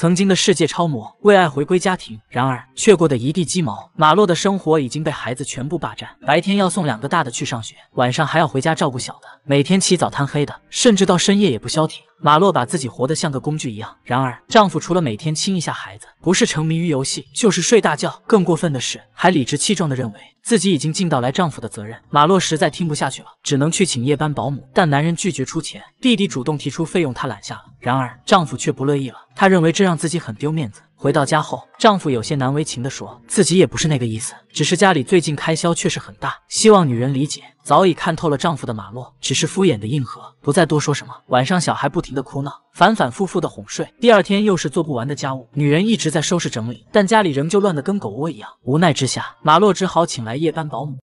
曾经的世界超模为爱回归家庭，然而却过的一地鸡毛。马洛的生活已经被孩子全部霸占，白天要送两个大的去上学，晚上还要回家照顾小的，每天起早贪黑的，甚至到深夜也不消停。马洛把自己活得像个工具一样。然而丈夫除了每天亲一下孩子，不是沉迷于游戏，就是睡大觉。更过分的是，还理直气壮的认为自己已经尽到来丈夫的责任。马洛实在听不下去了，只能去请夜班保姆，但男人拒绝出钱，弟弟主动提出费用，他揽下了。然而丈夫却不乐意了。她认为这让自己很丢面子。回到家后，丈夫有些难为情地说：“自己也不是那个意思，只是家里最近开销确实很大，希望女人理解。”早已看透了丈夫的马洛，只是敷衍的应和，不再多说什么。晚上，小孩不停的哭闹，反反复复的哄睡。第二天又是做不完的家务，女人一直在收拾整理，但家里仍旧乱得跟狗窝一样。无奈之下，马洛只好请来夜班保姆。